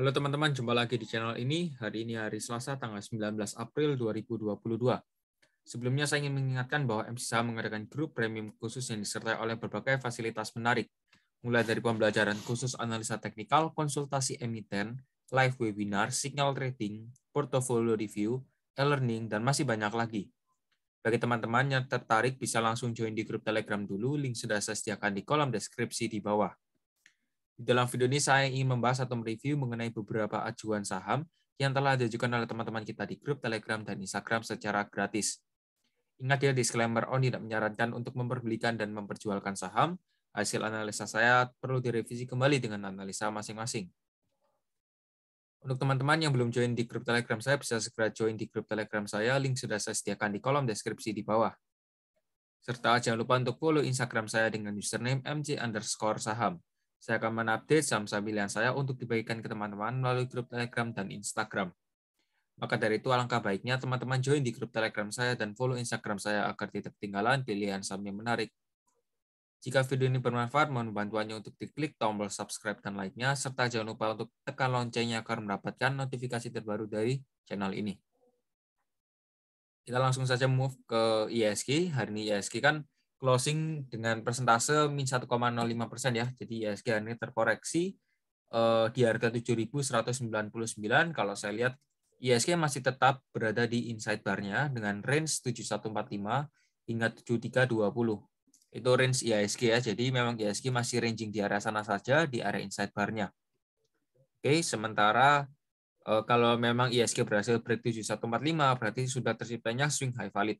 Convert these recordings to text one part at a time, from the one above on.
Halo teman-teman, jumpa lagi di channel ini. Hari ini hari Selasa, tanggal 19 April 2022. Sebelumnya saya ingin mengingatkan bahwa MCSA mengadakan grup premium khusus yang disertai oleh berbagai fasilitas menarik, mulai dari pembelajaran khusus analisa teknikal, konsultasi emiten, live webinar, signal rating, portfolio review, e-learning, dan masih banyak lagi. Bagi teman-teman yang tertarik bisa langsung join di grup Telegram dulu, link sudah saya sediakan di kolom deskripsi di bawah. Di dalam video ini saya ingin membahas atau mereview mengenai beberapa acuan saham yang telah diajukan oleh teman-teman kita di grup Telegram dan Instagram secara gratis. Ingat ya, disclaimer on tidak menyarankan untuk memperbelikan dan memperjualkan saham. Hasil analisa saya perlu direvisi kembali dengan analisa masing-masing. Untuk teman-teman yang belum join di grup Telegram saya, bisa segera join di grup Telegram saya. Link sudah saya sediakan di kolom deskripsi di bawah. Serta jangan lupa untuk follow Instagram saya dengan username mc underscore saham. Saya akan menupdate saham-saham pilihan saya untuk dibagikan ke teman-teman melalui grup Telegram dan Instagram. Maka dari itu alangkah baiknya teman-teman join di grup Telegram saya dan follow Instagram saya agar tidak ketinggalan pilihan saham yang menarik. Jika video ini bermanfaat, mohon bantuannya untuk diklik tombol subscribe dan like-nya, serta jangan lupa untuk tekan loncengnya agar mendapatkan notifikasi terbaru dari channel ini. Kita langsung saja move ke ISG. Hari ini ISG kan closing dengan persentase min 1,05 persen ya. Jadi ISG ini terkoreksi uh, di harga 7.199. Kalau saya lihat ISG masih tetap berada di inside barnya dengan range 7145 hingga 7320. Itu range ISG ya. Jadi memang ISG masih ranging di area sana saja di area inside barnya. Oke, sementara eh, kalau memang ISG berhasil break 7145 berarti sudah terciptanya swing high valid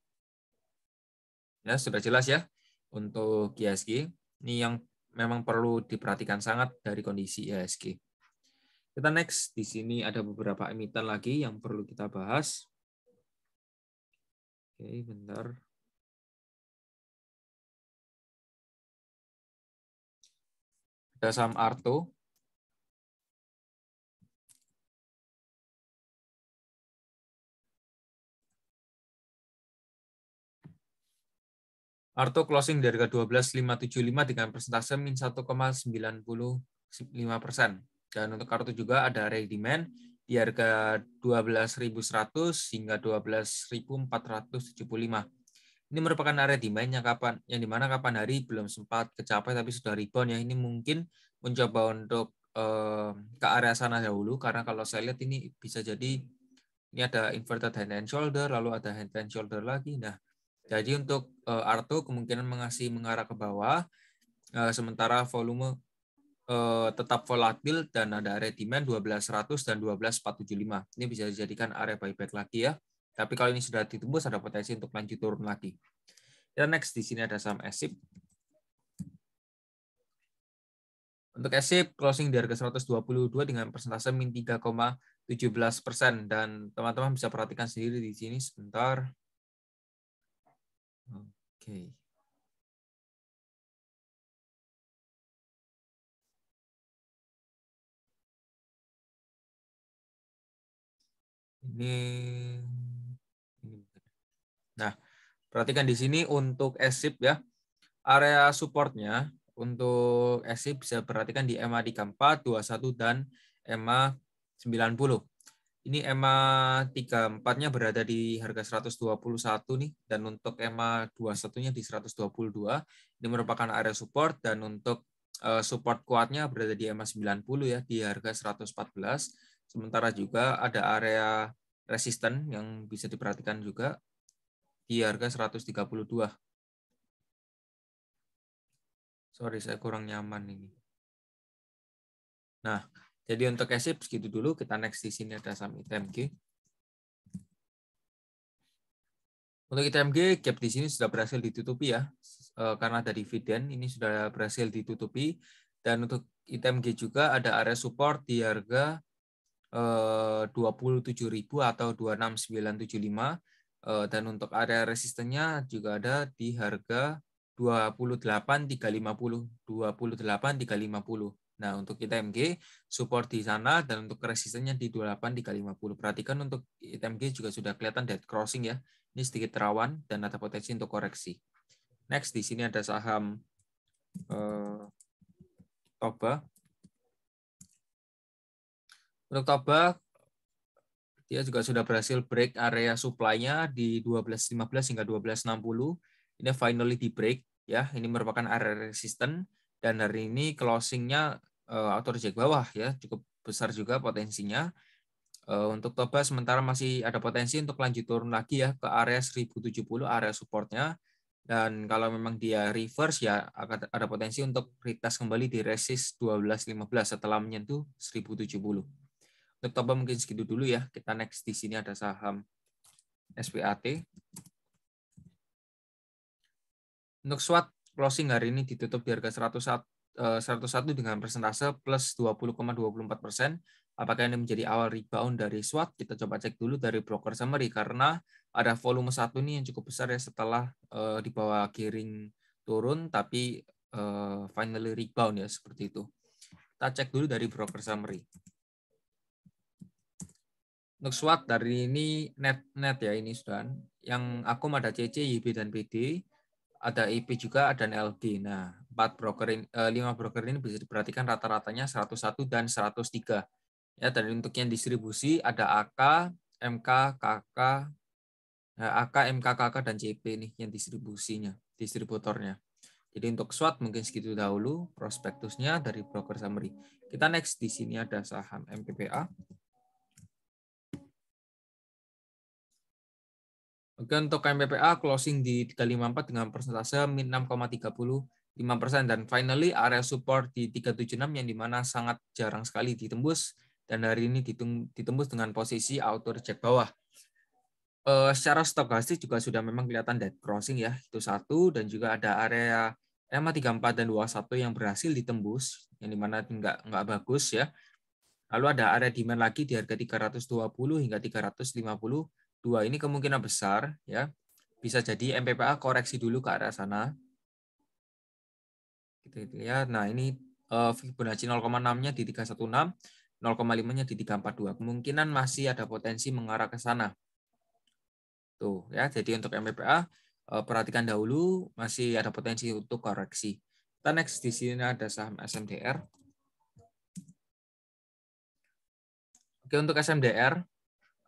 Ya, sudah jelas ya untuk GSG Ini yang memang perlu diperhatikan sangat dari kondisi ESG. Kita next, di sini ada beberapa emiten lagi yang perlu kita bahas. Oke, bentar. Ada saham Arto, Arto closing dari harga 12.575 dengan persentase min 1,95 persen. Dan untuk kartu juga ada ready demand di harga 12.100 hingga 12.475. Ini merupakan area demand yang kapan yang dimana kapan hari belum sempat kecapai tapi sudah rebound ya ini mungkin mencoba untuk eh, ke area sana dahulu karena kalau saya lihat ini bisa jadi ini ada inverted head and shoulder lalu ada head and shoulder lagi nah jadi untuk uh, eh, R2 kemungkinan mengasih mengarah ke bawah, uh, sementara volume uh, tetap volatil dan ada area demand 12100 dan 12475. Ini bisa dijadikan area buyback lagi ya. Tapi kalau ini sudah ditembus ada potensi untuk lanjut turun lagi. Dan ya, next di sini ada saham ESIP. Untuk ESIP closing di harga 122 dengan persentase min 3,17 persen dan teman-teman bisa perhatikan sendiri di sini sebentar. Oke. Okay. Ini, Nah, perhatikan di sini untuk SIP ya. Area supportnya untuk SIP bisa perhatikan di MA 4 21, dan MA 90. Ini EMA 34-nya berada di harga 121 nih dan untuk EMA 21-nya di 122. Ini merupakan area support dan untuk eh, support kuatnya berada di EMA 90 ya di harga 114. Sementara juga ada area resisten yang bisa diperhatikan juga di harga 132. Sorry, saya kurang nyaman ini. Nah, jadi untuk esip segitu dulu, kita next di sini ada saham ITMG. Untuk ITMG, gap di sini sudah berhasil ditutupi ya, eh, karena ada dividen, ini sudah berhasil ditutupi. Dan untuk ITMG juga ada area support di harga 27.000 eh, atau 26975 eh, dan untuk area resistennya juga ada di harga 28.350 28.350 Nah, untuk ITMG support di sana dan untuk resistennya di 28 50 Perhatikan untuk ITMG juga sudah kelihatan dead crossing ya. Ini sedikit rawan dan ada potensi untuk koreksi. Next di sini ada saham eh, Toba. Untuk Toba dia juga sudah berhasil break area supply-nya di 12.15 hingga 12.60. Ini finally di break ya. Ini merupakan area resisten dan hari ini closing-nya Eh, atau reject bawah ya cukup besar juga potensinya. Eh, untuk Toba sementara masih ada potensi untuk lanjut turun lagi ya ke area 1070 area supportnya dan kalau memang dia reverse ya akan ada potensi untuk retest kembali di resist 12.15 setelah menyentuh 1070. Untuk Toba mungkin segitu dulu ya. Kita next di sini ada saham SPAT. Untuk SWAT closing hari ini ditutup di harga 101 101 eh, dengan persentase plus 20,24 persen. Apakah ini menjadi awal rebound dari swat? Kita coba cek dulu dari broker summary karena ada volume satu ini yang cukup besar ya setelah uh, di bawah kiring turun tapi uh, finally rebound ya seperti itu. Kita cek dulu dari broker summary. Untuk swat dari ini net net ya ini sudah. Yang aku ada CC, YB dan PD, ada IP juga, ada LD. Nah, empat broker ini, eh, lima broker ini bisa diperhatikan rata-ratanya 101 dan 103. Ya, dan untuk yang distribusi ada AK, MK, KK, eh, AK, MK, KK dan JP nih yang distribusinya, distributornya. Jadi untuk SWOT mungkin segitu dahulu prospektusnya dari broker summary. Kita next di sini ada saham MPPA. Oke, untuk MPPA closing di 354 dengan persentase min 5% dan finally area support di 376 yang dimana sangat jarang sekali ditembus dan hari ini ditembus dengan posisi auto reject bawah. Uh, secara stokastik juga sudah memang kelihatan dead crossing ya, itu satu dan juga ada area EMA 34 dan 21 yang berhasil ditembus yang dimana nggak nggak bagus ya. Lalu ada area demand lagi di harga 320 hingga 352. Ini kemungkinan besar ya. Bisa jadi MPPA koreksi dulu ke arah sana Gitu, gitu ya. Nah, ini uh, Fibonacci 0,6-nya di 316, 0,5-nya di 342. Kemungkinan masih ada potensi mengarah ke sana. Tuh, ya. Jadi untuk MPPA uh, eh, perhatikan dahulu masih ada potensi untuk koreksi. Kita next di sini ada saham SMDR. Oke, untuk SMDR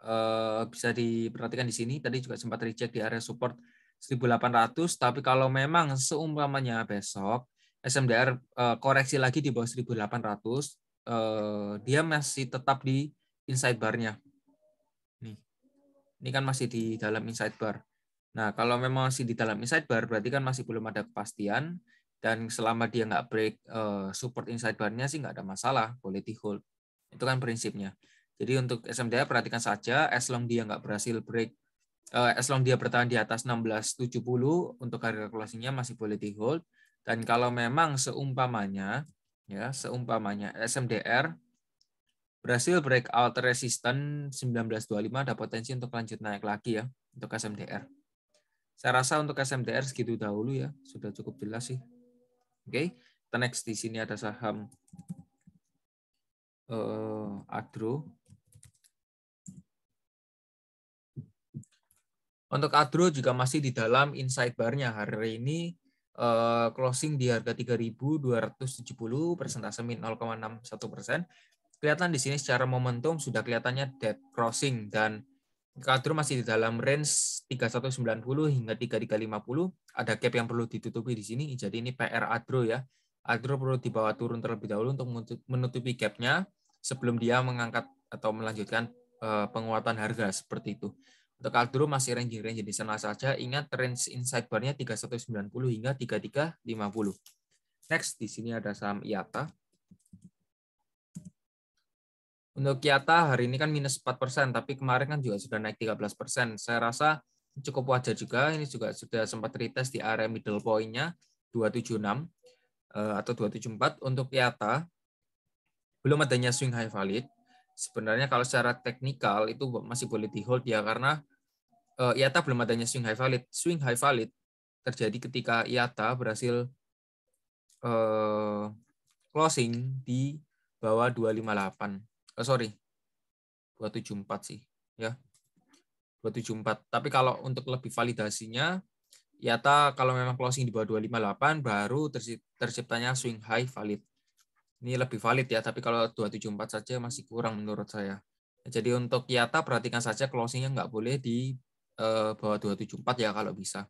eh, bisa diperhatikan di sini tadi juga sempat reject di area support 1800 tapi kalau memang seumpamanya besok SMDR uh, eh, koreksi lagi di bawah 1800 uh, eh, dia masih tetap di inside barnya nih ini kan masih di dalam inside bar nah kalau memang masih di dalam inside bar berarti kan masih belum ada kepastian dan selama dia nggak break uh, support inside barnya sih nggak ada masalah boleh di hold itu kan prinsipnya jadi untuk SMDR perhatikan saja as long dia nggak berhasil break uh, as long dia bertahan di atas 1670 untuk harga kalkulasinya masih boleh di hold dan kalau memang seumpamanya ya, seumpamanya SMDR berhasil breakout resisten 1925 ada potensi untuk lanjut naik lagi ya untuk SMDR. Saya rasa untuk SMDR segitu dahulu ya, sudah cukup jelas sih. Oke, okay. next di sini ada saham uh, Adro. Untuk Adro juga masih di dalam insight bar-nya hari ini Eh, closing di harga 3.270 persentase min 0,61 persen. Kelihatan di sini secara momentum sudah kelihatannya dead crossing dan Kadro masih di dalam range 3190 hingga 3350. Ada gap yang perlu ditutupi di sini. Jadi ini PR Adro ya. Adro perlu dibawa turun terlebih dahulu untuk menutupi gapnya sebelum dia mengangkat atau melanjutkan eh, penguatan harga seperti itu. Untuk Aldro masih range-range di sana saja. Ingat range inside bar-nya 3190 hingga 3350. Next, di sini ada saham IATA. Untuk Kiata hari ini kan minus 4%, tapi kemarin kan juga sudah naik 13%. Saya rasa cukup wajar juga, ini juga sudah sempat retest di area middle point-nya 276 eh, atau 274 untuk Kiata. Belum adanya swing high valid. Sebenarnya kalau secara teknikal itu masih boleh di hold ya, karena uh, IATA belum adanya swing high valid. Swing high valid terjadi ketika IATA berhasil uh, closing di bawah 258. Oh, eh, sorry. 274 sih, ya. 274. Tapi kalau untuk lebih validasinya IATA kalau memang closing di bawah 258 baru terciptanya swing high valid. Ini lebih valid ya, tapi kalau 274 saja masih kurang menurut saya. Jadi untuk IATA perhatikan saja closingnya nggak boleh di eh, bawah 274 ya kalau bisa.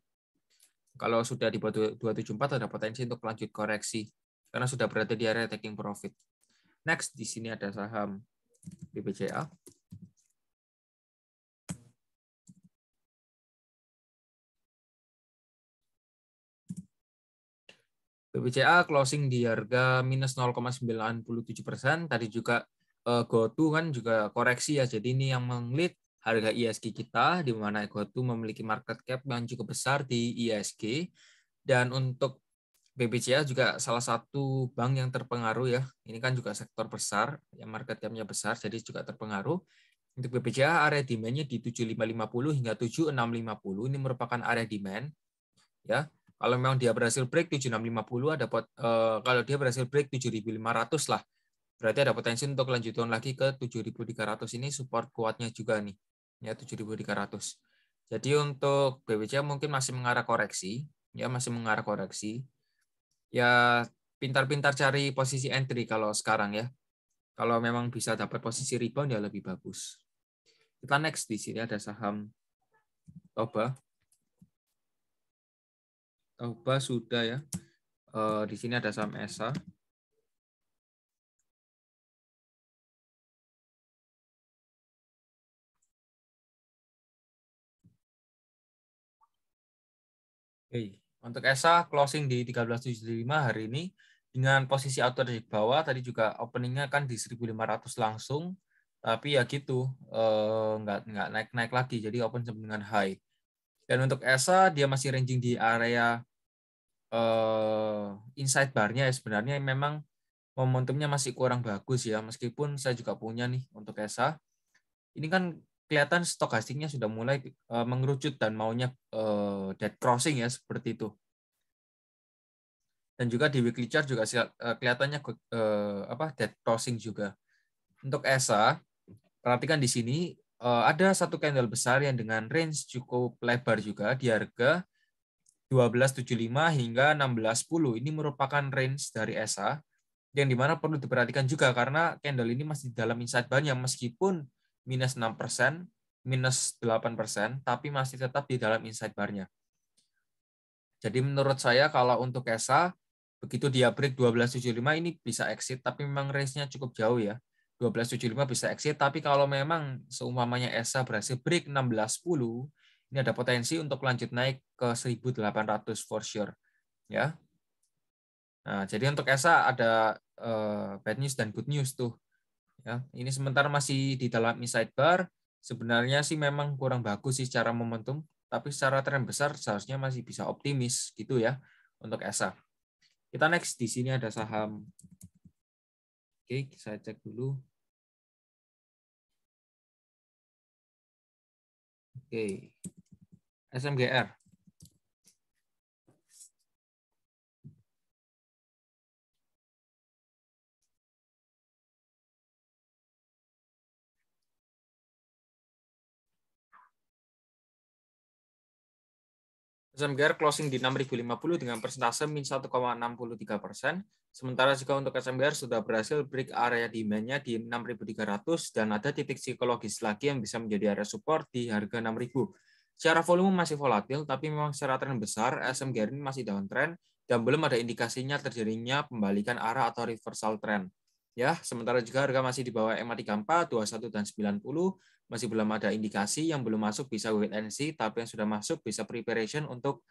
Kalau sudah di bawah 274 ada potensi untuk lanjut koreksi karena sudah berada di area taking profit. Next di sini ada saham BBCA. BBCA closing di harga minus 0,97 persen. Tadi juga uh, eh, GoTo kan juga koreksi ya. Jadi ini yang mengelit harga ISG kita, di mana Ekotu memiliki market cap yang cukup besar di ISG. Dan untuk BBCA juga salah satu bank yang terpengaruh ya. Ini kan juga sektor besar, yang market cap besar, jadi juga terpengaruh. Untuk BBCA, area demand-nya di 7550 hingga 7650. Ini merupakan area demand. Ya, kalau memang dia berhasil break 7650 ada pot, eh, kalau dia berhasil break 7500 lah. Berarti ada potensi untuk lanjutkan lagi ke 7300 ini support kuatnya juga nih ya 7.300. Jadi untuk BWC mungkin masih mengarah koreksi, ya masih mengarah koreksi. Ya pintar-pintar cari posisi entry kalau sekarang ya. Kalau memang bisa dapat posisi rebound ya lebih bagus. Kita next di sini ada saham Toba. Toba sudah ya. Eh, di sini ada saham ESA. Oke. Untuk ESA closing di 1375 hari ini dengan posisi outer di bawah tadi juga openingnya kan di 1500 langsung tapi ya gitu eh, nggak nggak naik naik lagi jadi open sama dengan high dan untuk ESA dia masih ranging di area eh, inside barnya ya sebenarnya memang momentumnya masih kurang bagus ya meskipun saya juga punya nih untuk ESA ini kan kelihatan stokastiknya sudah mulai uh, mengerucut dan maunya uh, dead crossing ya seperti itu. Dan juga di weekly chart juga uh, kelihatannya uh, apa dead crossing juga. Untuk ESA, perhatikan di sini uh, ada satu candle besar yang dengan range cukup lebar juga di harga 1275 hingga 1610. Ini merupakan range dari ESA yang dimana perlu diperhatikan juga karena candle ini masih dalam inside band yang meskipun minus 6 persen, minus 8 persen, tapi masih tetap di dalam inside barnya. Jadi menurut saya kalau untuk ESA, begitu dia break 1275 ini bisa exit, tapi memang range-nya cukup jauh ya. 1275 bisa exit, tapi kalau memang seumpamanya ESA berhasil break 1610, ini ada potensi untuk lanjut naik ke 1800 for sure. Ya. Nah, jadi untuk ESA ada eh, bad news dan good news tuh. Ya, ini sementara masih di dalam sidebar. Sebenarnya sih memang kurang bagus sih cara momentum, tapi secara tren besar seharusnya masih bisa optimis gitu ya untuk ESA. Kita next di sini ada saham. Oke, saya cek dulu. Oke. SMGR. SMGR closing di 6.050 dengan persentase min 1,63 persen. Sementara jika untuk SMGR sudah berhasil break area demand-nya di 6.300 dan ada titik psikologis lagi yang bisa menjadi area support di harga 6.000. Secara volume masih volatil, tapi memang secara tren besar SMGR ini masih downtrend dan belum ada indikasinya terjadinya pembalikan arah atau reversal trend. Ya, sementara juga harga masih di bawah ma 34, 21 dan 90 masih belum ada indikasi yang belum masuk bisa wait and see, tapi yang sudah masuk bisa preparation untuk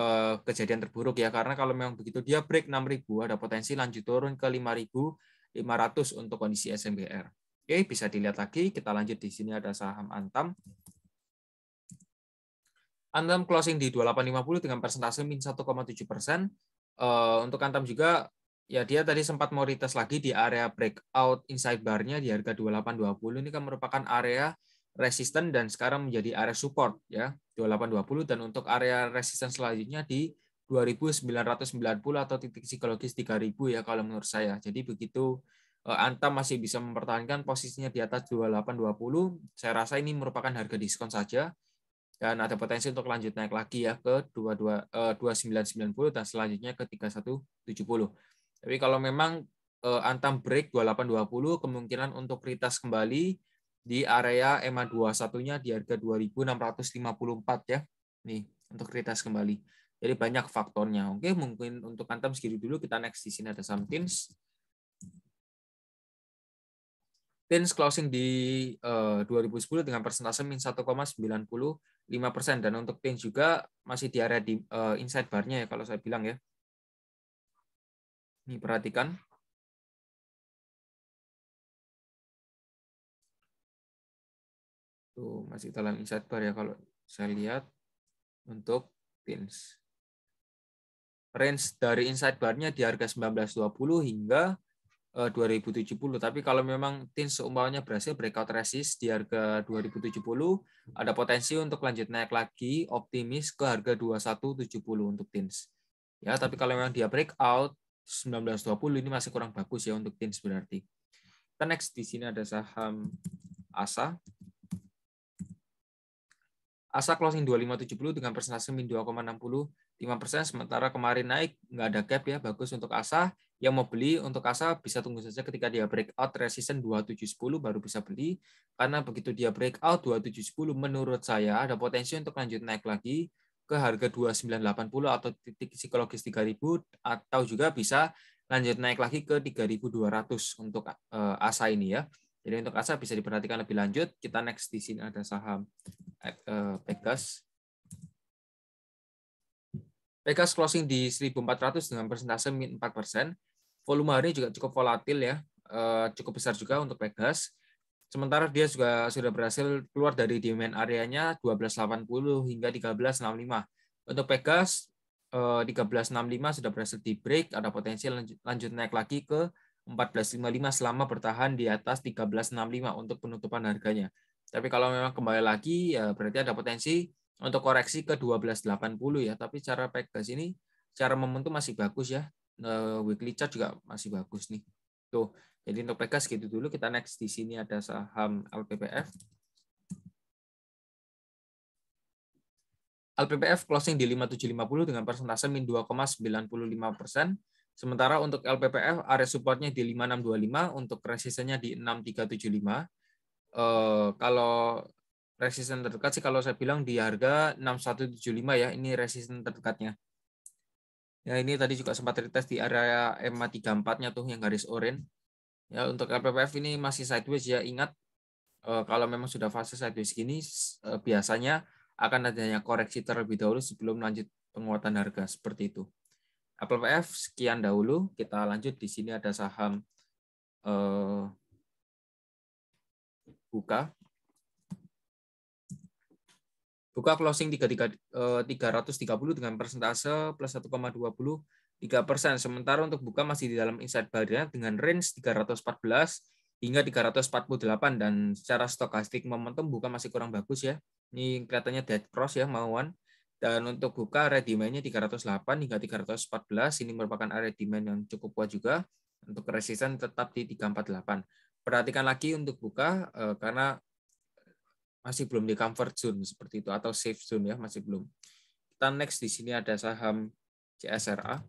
uh, kejadian terburuk ya karena kalau memang begitu dia break 6000 ada potensi lanjut turun ke 5500 untuk kondisi SMBR. Oke, bisa dilihat lagi, kita lanjut di sini ada saham Antam. Antam closing di 2850 dengan persentase min 1,7 persen. Uh, untuk Antam juga ya dia tadi sempat mau retest lagi di area breakout inside barnya di harga 2820 ini kan merupakan area resisten dan sekarang menjadi area support ya 2820 dan untuk area resisten selanjutnya di 2990 atau titik psikologis 3000 ya kalau menurut saya. Jadi begitu eh, Antam masih bisa mempertahankan posisinya di atas 2820, saya rasa ini merupakan harga diskon saja dan ada potensi untuk lanjut naik lagi ya ke 22 eh, 2990 dan selanjutnya ke 3170. Tapi kalau memang uh, Antam break 28.20 kemungkinan untuk kritis kembali di area EMA 21-nya di harga 2.654 ya. Nih, untuk kritis kembali. Jadi banyak faktornya. Oke, mungkin untuk Antam segitu dulu. Kita next di sini ada some teams. Tins closing di eh, uh, 2010 dengan persentase min 1,95 persen dan untuk tins juga masih di area di uh, inside barnya ya kalau saya bilang ya ini perhatikan. Tuh, masih dalam insight bar ya kalau saya lihat untuk pins. Range dari insight bar-nya di harga 1920 hingga 2070. Eh, tapi kalau memang tin seumpamanya berhasil breakout resist di harga 2070, ada potensi untuk lanjut naik lagi optimis ke harga 2170 untuk tins. Ya, tapi kalau memang dia breakout 1920 ini masih kurang bagus ya untuk teens berarti. Kita next di sini ada saham ASA. ASA closing 2570 dengan persentase min 2,65 persen, sementara kemarin naik nggak ada gap ya, bagus untuk ASA. Yang mau beli untuk ASA bisa tunggu saja ketika dia breakout resisten 2710 baru bisa beli, karena begitu dia breakout 2710 menurut saya ada potensi untuk lanjut naik lagi, ke harga 2980 atau titik psikologis 3000 atau juga bisa lanjut naik lagi ke 3200 untuk ASA eh, ini ya. Jadi untuk ASA bisa diperhatikan lebih lanjut. Kita next di sini ada saham eh, Pegas. Pegas closing di 1400 dengan persentase min 4%. Volume hari juga cukup volatil ya, eh, cukup besar juga untuk Pegas. Sementara dia juga sudah berhasil keluar dari demand areanya 12.80 hingga 13.65. Untuk Pegas 13.65 eh, sudah berhasil di break, ada potensi lanjut, naik lagi ke 14.55 selama bertahan di atas 13.65 untuk penutupan harganya. Tapi kalau memang kembali lagi ya berarti ada potensi untuk koreksi ke 12.80 ya. Tapi cara Pegas ini cara momentum masih bagus ya. Eh, weekly chart juga masih bagus nih. Tuh, jadi untuk Pegas gitu dulu. Kita next di sini ada saham LPPF. LPPF closing di 5750 dengan persentase min 2,95 persen. Sementara untuk LPPF area supportnya di 5625, untuk resistennya di 6375. Uh, eh, kalau resisten terdekat sih kalau saya bilang di harga 6175 ya, ini resisten terdekatnya. Ya ini tadi juga sempat retest di area MA34-nya tuh yang garis oranye. Ya untuk LPPF ini masih sideways ya ingat eh, kalau memang sudah fase sideways gini eh, biasanya akan adanya koreksi terlebih dahulu sebelum lanjut penguatan harga seperti itu. LPPF sekian dahulu kita lanjut di sini ada saham eh, buka buka closing 33, tiga 330 eh, dengan persentase plus 1,20 3%. Sementara untuk buka masih di dalam inside barrier dengan range 314 hingga 348 dan secara stokastik momentum buka masih kurang bagus ya. Ini kelihatannya dead cross ya mauan. Dan untuk buka area demand-nya 308 hingga 314 ini merupakan area demand yang cukup kuat juga. Untuk resisten tetap di 348. Perhatikan lagi untuk buka eh, karena masih belum di comfort zone seperti itu atau safe zone ya masih belum. Kita next di sini ada saham CSRA.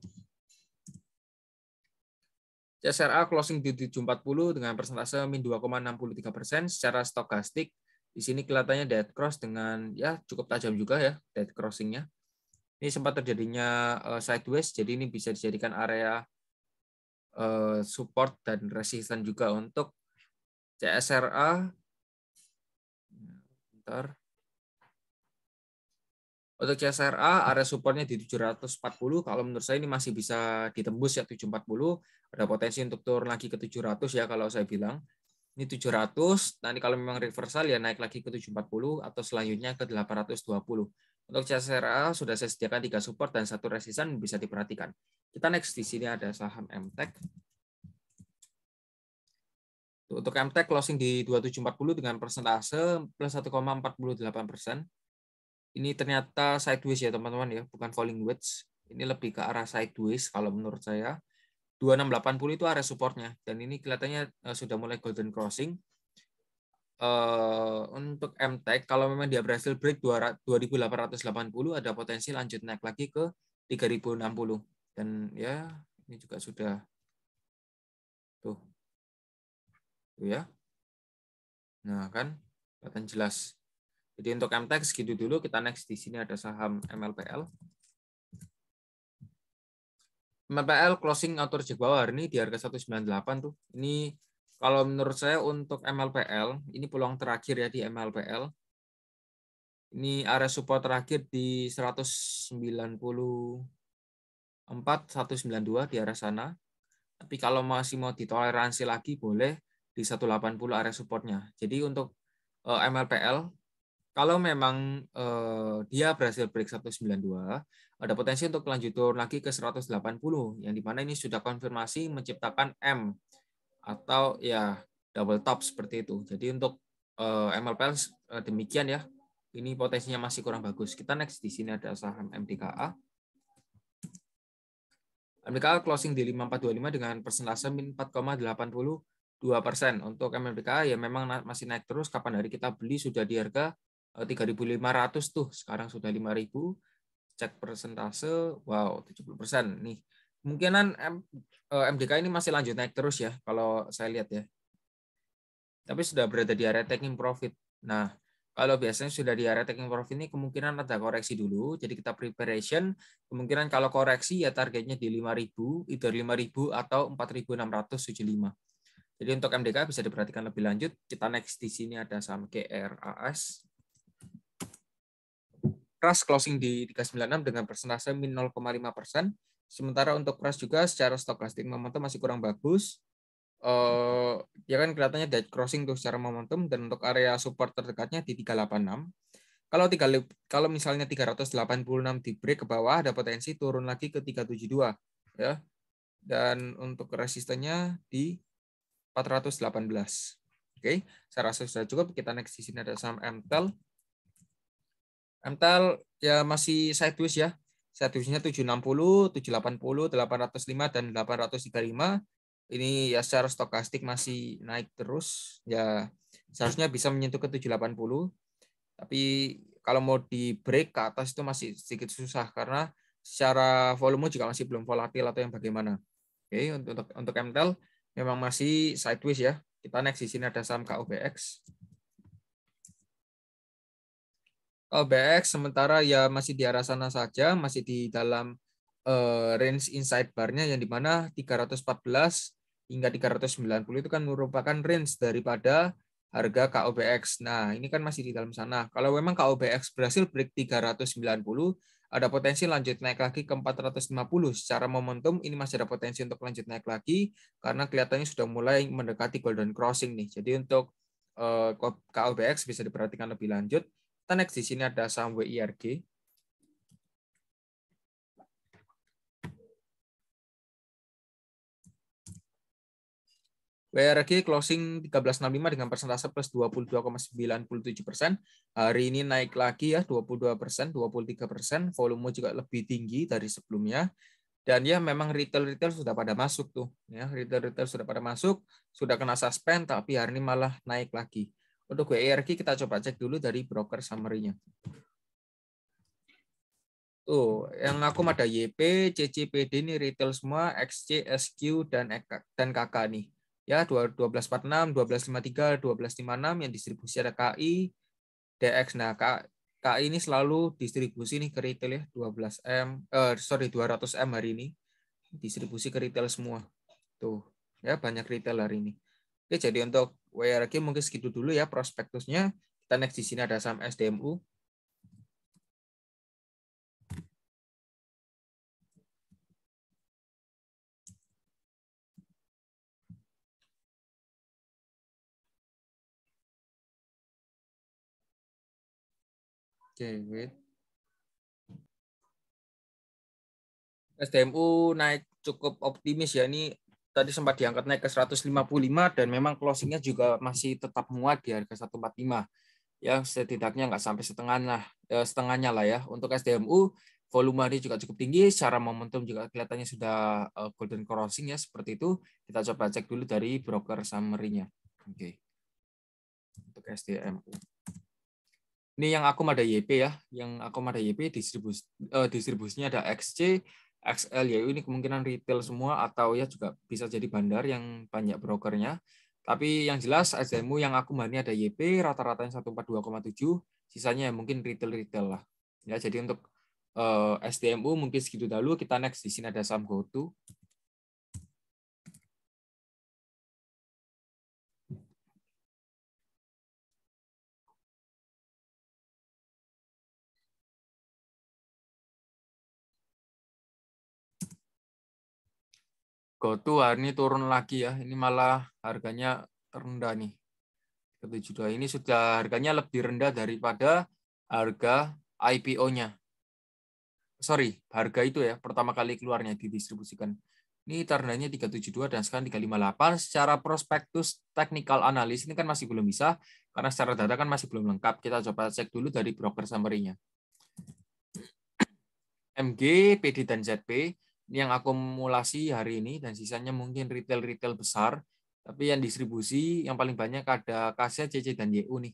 CSRA closing di 740 dengan persentase min 2,63 persen secara stokastik. Di sini kelihatannya dead cross dengan ya cukup tajam juga ya dead crossingnya. Ini sempat terjadinya eh, sideways, jadi ini bisa dijadikan area eh, support dan resisten juga untuk CSRA. Nah, bentar. Untuk CSRA area supportnya di 740 kalau menurut saya ini masih bisa ditembus ya 740 ada potensi untuk turun lagi ke 700 ya kalau saya bilang ini 700 nanti kalau memang reversal ya naik lagi ke 740 atau selanjutnya ke 820 untuk CSRA sudah saya sediakan tiga support dan satu resisten bisa diperhatikan kita next di sini ada saham MTEK untuk MTEK closing di 2740 dengan persentase plus 1,48 persen ini ternyata sideways ya teman-teman ya, bukan falling wedge. Ini lebih ke arah sideways kalau menurut saya. 2680 itu area supportnya dan ini kelihatannya eh, sudah mulai golden crossing. Uh, untuk MTEK kalau memang dia berhasil break 2880 ada potensi lanjut naik lagi ke 3060 dan ya ini juga sudah tuh. Tuh ya. Nah, kan kelihatan jelas. Jadi untuk MTech segitu dulu. Kita next di sini ada saham MLPL. MLPL closing outer check bawah hari ini di harga 198 tuh. Ini kalau menurut saya untuk MLPL, ini peluang terakhir ya di MLPL. Ini area support terakhir di 194 192 di arah sana. Tapi kalau masih mau ditoleransi lagi boleh di 180 area supportnya. Jadi untuk eh, MLPL kalau memang eh, dia berhasil break 192, ada potensi untuk lanjut turun lagi ke 180, yang dimana ini sudah konfirmasi menciptakan M atau ya double top seperti itu. Jadi untuk eh, MLPL eh, demikian ya, ini potensinya masih kurang bagus. Kita next di sini ada saham MDKA. MDKA closing di 5425 dengan persentase min 4,82 persen. Untuk MMDKA ya memang masih naik terus. Kapan hari kita beli sudah di harga 3.500 eh, tuh sekarang sudah 5.000 cek persentase wow 70 persen nih kemungkinan MDK eh, ini masih lanjut naik terus ya kalau saya lihat ya tapi sudah berada di area taking profit nah kalau biasanya sudah di area taking profit ini kemungkinan ada koreksi dulu jadi kita preparation kemungkinan kalau koreksi ya targetnya di 5.000 itu 5.000 atau 4.675 jadi untuk MDK bisa diperhatikan lebih lanjut. Kita next di sini ada saham KRAS Ras closing di 396 dengan persentase min 0,5 persen. Sementara untuk Ras juga secara stokastik momentum masih kurang bagus. Uh, ya kan kelihatannya dead crossing tuh secara momentum dan untuk area support terdekatnya di 386. Kalau tiga kalau misalnya 386 di break ke bawah ada potensi turun lagi ke 372 ya. Dan untuk resistennya di 418. Oke, okay. saya rasa sudah cukup. Kita next di sini ada saham MTEL. MTL ya masih sideways ya. Sidewaysnya 760, 780, 805 dan 835. Ini ya secara stokastik masih naik terus ya seharusnya bisa menyentuh ke 780. Tapi kalau mau di break ke atas itu masih sedikit susah karena secara volume juga masih belum volatil atau yang bagaimana. Oke, untuk untuk, untuk memang masih sideways ya. Kita next di sini ada saham KOBX. OBX oh, sementara ya masih di arah sana saja, masih di dalam uh, range inside barnya yang dimana 314 hingga 390 itu kan merupakan range daripada harga KOBX. Nah, ini kan masih di dalam sana. Kalau memang KOBX berhasil break 390, ada potensi lanjut naik lagi ke 450. Secara momentum ini masih ada potensi untuk lanjut naik lagi karena kelihatannya sudah mulai mendekati golden crossing nih. Jadi untuk eh, KOBX bisa diperhatikan lebih lanjut kita next di sini ada saham WIRG. WRG closing 1365 dengan persentase plus 22,97 persen. Hari ini naik lagi ya 22 persen, 23 persen. Volume juga lebih tinggi dari sebelumnya. Dan ya memang retail-retail sudah pada masuk tuh. ya Retail-retail sudah pada masuk, sudah kena suspend, tapi hari ini malah naik lagi. Untuk WERG kita coba cek dulu dari broker summary-nya. Tuh, yang aku ada YP, CCPD ini retail semua, XC, SQ, dan e dan KK nih. Ya, 1246, 1253, 1256 yang distribusi ada KI, DX. Nah, KI ini selalu distribusi nih ke retail ya, 12M, eh, sorry, 200M hari ini. Distribusi ke retail semua. Tuh, ya banyak retail hari ini. Oke, jadi untuk WRG ya, mungkin segitu dulu ya prospektusnya. Kita next di sini ada saham SDMU. Oke, okay, wait. SDMU naik cukup optimis ya ini tadi sempat diangkat naik ke 155 dan memang closingnya juga masih tetap muat di harga 145 ya setidaknya nggak sampai setengah lah e, setengahnya lah ya untuk SDMU volume hari juga cukup tinggi secara momentum juga kelihatannya sudah e, golden crossing ya seperti itu kita coba cek dulu dari broker summary-nya oke untuk SDMU ini yang aku ada YP ya yang aku ada YP distribusi e, distribusinya ada XC XL ya ini kemungkinan retail semua atau ya juga bisa jadi bandar yang banyak brokernya. Tapi yang jelas SDMU yang aku bahani ada YP rata-ratanya 142,7, sisanya ya mungkin retail-retail lah. Ya jadi untuk uh, eh, SDMU mungkin segitu dulu kita next di sini ada saham GoTo. GoTo hari ini turun lagi ya. Ini malah harganya rendah nih. Ke-72 ini sudah harganya lebih rendah daripada harga IPO-nya. Sorry, harga itu ya pertama kali keluarnya didistribusikan. Ini ternanya 372 dan sekarang 358 secara prospektus technical analysis ini kan masih belum bisa karena secara data kan masih belum lengkap. Kita coba cek dulu dari broker summary-nya. MG, PD dan ZP yang akumulasi hari ini dan sisanya mungkin retail-retail besar. Tapi yang distribusi yang paling banyak ada kasih CC dan YU nih.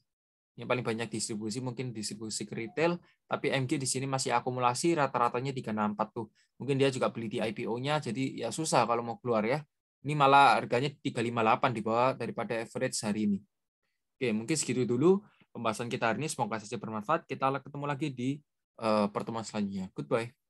Yang paling banyak distribusi mungkin distribusi ke retail, tapi MG di sini masih akumulasi rata-ratanya 364 tuh. Mungkin dia juga beli di IPO-nya jadi ya susah kalau mau keluar ya. Ini malah harganya 358 di bawah daripada average hari ini. Oke, mungkin segitu dulu pembahasan kita hari ini. Semoga saja bermanfaat. Kita ketemu lagi di eh, pertemuan selanjutnya. Goodbye.